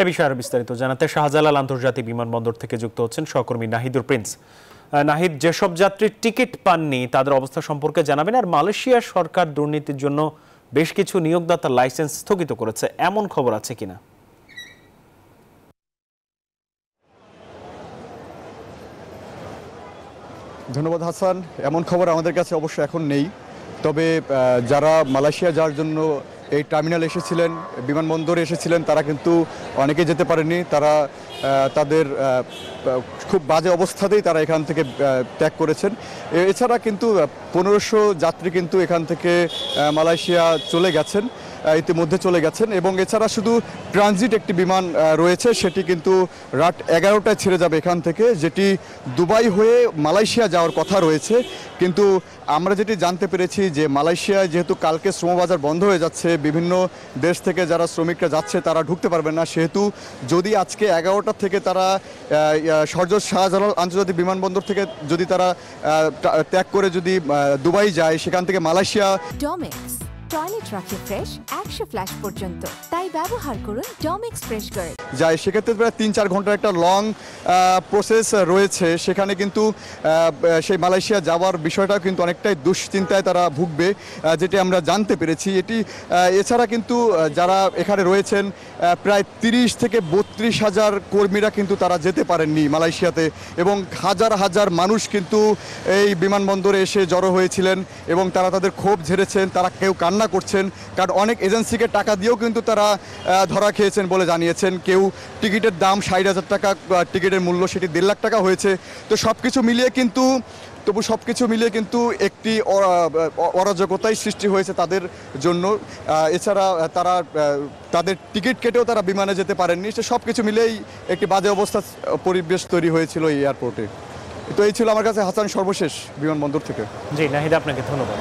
এ বিষয়ে আরো বিস্তারিত জানাতে শাহজালাল আন্তর্জাতিক বিমানবন্দর থেকে যুক্ত হচ্ছেন সহকর্মী নাহিদুর প্রিন্স নাহিদ যেসব যাত্রীর টিকিট পাননি তাদের অবস্থা সম্পর্কে জানাবেন আর মালয়েশিয়া সরকার দুর্নীতির জন্য বেশ কিছু নিয়োগদাতার লাইসেন্স স্থগিত করেছে এমন খবর আছে কিনা ধন্যবাদ হাসান এমন খবর আমাদের কাছে অবশ্য এখন নেই তবে যারা মালয়েশিয়া যাওয়ার জন্য এই টার্মিনাল এসেছিলেন বিমানবন্দরে এসেছিলেন তারা কিন্তু অনেকে যেতে পারেনি তারা তাদের খুব বাজে অবস্থাতেই তারা এখান থেকে ত্যাগ করেছেন এছাড়া কিন্তু পনেরোশো যাত্রী কিন্তু এখান থেকে মালয়েশিয়া চলে গেছেন ইতিমধ্যে চলে গেছেন এবং এছাড়া শুধু ট্রানজিট একটি বিমান রয়েছে সেটি কিন্তু রাত এগারোটায় ছেড়ে যাবে এখান থেকে যেটি দুবাই হয়ে মালয়েশিয়া যাওয়ার কথা রয়েছে কিন্তু আমরা যেটি জানতে পেরেছি যে মালয়েশিয়ায় যেহেতু কালকে শ্রমবাজার বন্ধ হয়ে যাচ্ছে বিভিন্ন দেশ থেকে যারা শ্রমিকরা যাচ্ছে তারা ঢুকতে পারবে না সেহেতু যদি আজকে এগারোটা থেকে তারা সরজত শাহজালাল আন্তর্জাতিক বিমানবন্দর থেকে যদি তারা ত্যাগ করে যদি দুবাই যায় সেখান থেকে মালয়েশিয়া টয়লেট রাখে ফ্রেশ একশো ফ্ল্যাশ পর্যন্ত ব্যবহার করুন ডমেক্স ফ্রেশ গার্ড যায় সেক্ষেত্রে প্রায় তিন চার ঘন্টার একটা লং প্রসেস রয়েছে সেখানে কিন্তু সেই মালয়েশিয়া যাওয়ার বিষয়টাও কিন্তু অনেকটাই দুশ্চিন্তায় তারা ভুগবে যেটি আমরা জানতে পেরেছি এটি এছাড়া কিন্তু যারা এখানে রয়েছেন প্রায় তিরিশ থেকে বত্রিশ হাজার কর্মীরা কিন্তু তারা যেতে পারেননি মালয়েশিয়াতে এবং হাজার হাজার মানুষ কিন্তু এই বিমানবন্দরে এসে জড়ো হয়েছিলেন এবং তারা তাদের ক্ষোভ ঝেড়েছেন তারা কেউ কান্না করছেন কারণ অনেক এজেন্সিকে টাকা দিয়েও কিন্তু তারা ধরা খেয়েছেন বলে জানিয়েছেন কেউ টিকিটের দাম ষাট হাজার টাকা টিকিটের মূল্য সেটি দেড় লাখ টাকা হয়েছে তো সব কিছু মিলিয়ে কিন্তু তবু সব কিছু মিলিয়ে কিন্তু একটি অরাজকতাই সৃষ্টি হয়েছে তাদের জন্য এছাড়া তারা তাদের টিকিট কেটেও তারা বিমানে যেতে পারেননি সে সব কিছু মিলেই একটি বাজে অবস্থা পরিবেশ তৈরি হয়েছিল এই এয়ারপোর্টে তো এই ছিল আমার কাছে হাসান সর্বশেষ বিমানবন্দর থেকে জি নাহিদা আপনাকে ধন্যবাদ